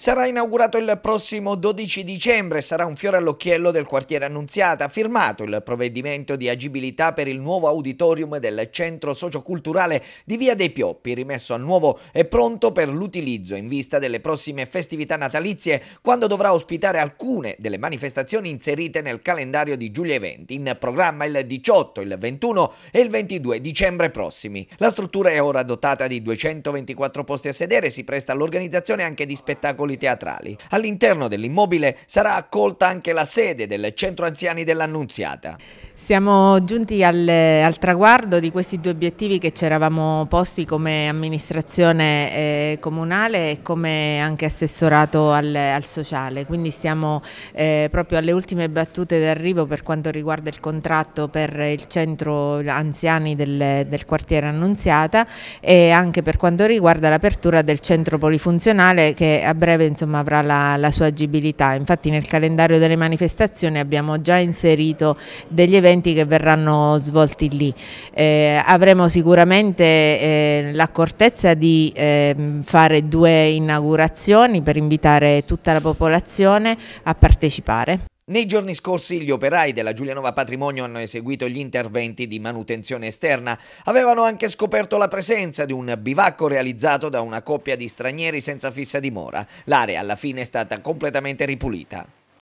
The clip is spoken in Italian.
Sarà inaugurato il prossimo 12 dicembre e sarà un fiore all'occhiello del quartiere Annunziata, firmato il provvedimento di agibilità per il nuovo auditorium del centro socioculturale di Via dei Pioppi, rimesso a nuovo e pronto per l'utilizzo in vista delle prossime festività natalizie, quando dovrà ospitare alcune delle manifestazioni inserite nel calendario di Giulia Eventi, in programma il 18, il 21 e il 22 dicembre prossimi. La struttura è ora dotata di 224 posti a sedere, si presta all'organizzazione anche di spettacoli spettacoli teatrali. All'interno dell'immobile sarà accolta anche la sede del centro anziani dell'Annunziata. Siamo giunti al, al, traguardo di questi due obiettivi che ci eravamo posti come amministrazione eh, comunale e come anche assessorato al, al sociale, quindi stiamo eh, proprio alle ultime battute d'arrivo per quanto riguarda il contratto per il centro anziani del, del quartiere Annunziata e anche per quanto riguarda l'apertura del centro polifunzionale che a breve insomma, avrà la, la sua agibilità, infatti nel calendario delle manifestazioni abbiamo già inserito degli eventi eventi che verranno svolti lì. Eh, avremo sicuramente eh, l'accortezza di eh, fare due inaugurazioni per invitare tutta la popolazione a partecipare. Nei giorni scorsi gli operai della Giulianova Patrimonio hanno eseguito gli interventi di manutenzione esterna. Avevano anche scoperto la presenza di un bivacco realizzato da una coppia di stranieri senza fissa dimora. L'area alla fine è stata completamente ripulita.